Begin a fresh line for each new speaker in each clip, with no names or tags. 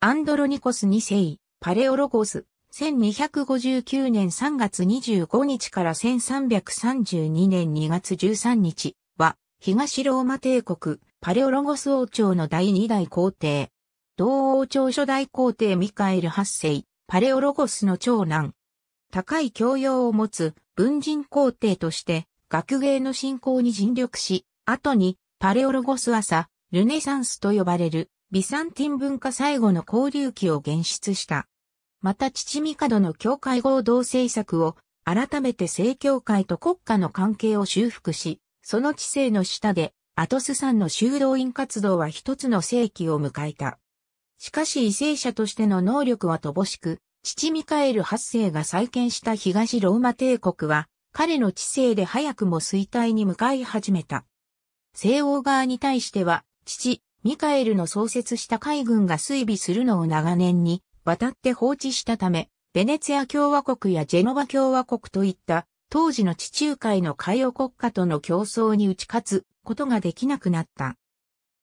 アンドロニコス2世、パレオロゴス、1259年3月25日から1332年2月13日は、東ローマ帝国、パレオロゴス王朝の第2代皇帝。同王朝初代皇帝ミカエル8世、パレオロゴスの長男。高い教養を持つ文人皇帝として、学芸の振興に尽力し、後に、パレオロゴス朝、ルネサンスと呼ばれるビサンティン文化最後の交流期を現出した。また父ドの教会合同政策を改めて正教会と国家の関係を修復し、その知性の下でアトス山の修道院活動は一つの世紀を迎えた。しかし異性者としての能力は乏しく、父ミカエル8世が再建した東ローマ帝国は、彼の知性で早くも衰退に向かい始めた。西欧側に対しては、父、ミカエルの創設した海軍が追備するのを長年に渡って放置したため、ベネツィア共和国やジェノバ共和国といった当時の地中海の海洋国家との競争に打ち勝つことができなくなった。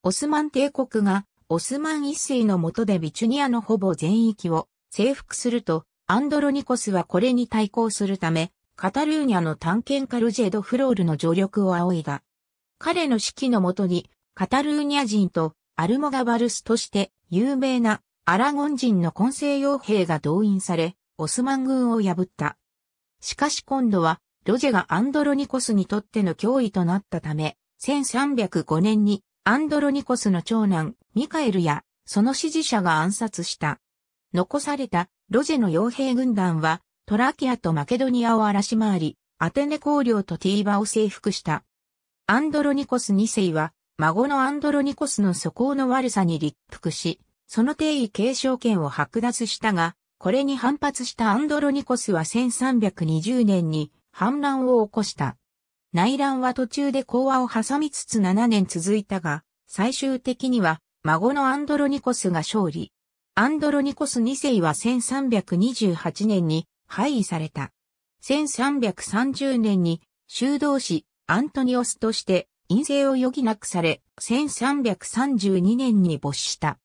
オスマン帝国がオスマン一世の下でビチュニアのほぼ全域を征服すると、アンドロニコスはこれに対抗するため、カタルーニャの探検家ルジェド・フロールの助力を仰いだ。彼の指揮のもとにカタルーニャ人とアルモガバルスとして有名なアラゴン人の混成傭兵が動員され、オスマン軍を破った。しかし今度は、ロジェがアンドロニコスにとっての脅威となったため、1305年にアンドロニコスの長男ミカエルやその支持者が暗殺した。残されたロジェの傭兵軍団はトラキアとマケドニアを荒らし回り、アテネ公領とティーバを征服した。アンドロニコス2世は孫のアンドロニコスの素行の悪さに立腹し、その定位継承権を剥奪したが、これに反発したアンドロニコスは1320年に反乱を起こした。内乱は途中で講和を挟みつつ7年続いたが、最終的には孫のアンドロニコスが勝利。アンドロニコス2世は1328年に廃位された。1330年に修道士アントニオスとして陰性を余儀なくされ、1332年に没した。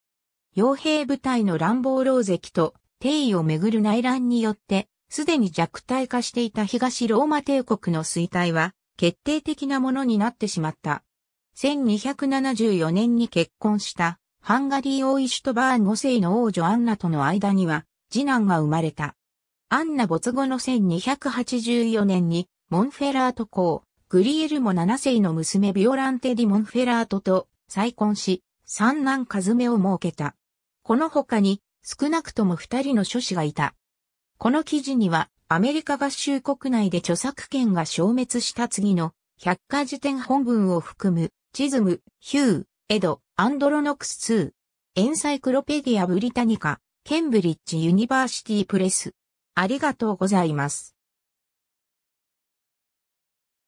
傭兵部隊の乱暴老石と定位をめぐる内乱によって、すでに弱体化していた東ローマ帝国の衰退は、決定的なものになってしまった。1274年に結婚した、ハンガリー王イシュトバーン5世の王女アンナとの間には、次男が生まれた。アンナ没後の1284年に、モンフェラート公、グリエルモ7世の娘ビオランテ・ディ・モンフェラートと再婚し、三男カズメを設けた。この他に少なくとも二人の諸子がいた。この記事にはアメリカ合衆国内で著作権が消滅した次の百科事典本文を含むチズム、ヒュー、エド、アンドロノクス2、エンサイクロペディア・ブリタニカ、ケンブリッジ・ユニバーシティ・プレス。ありがとうございます。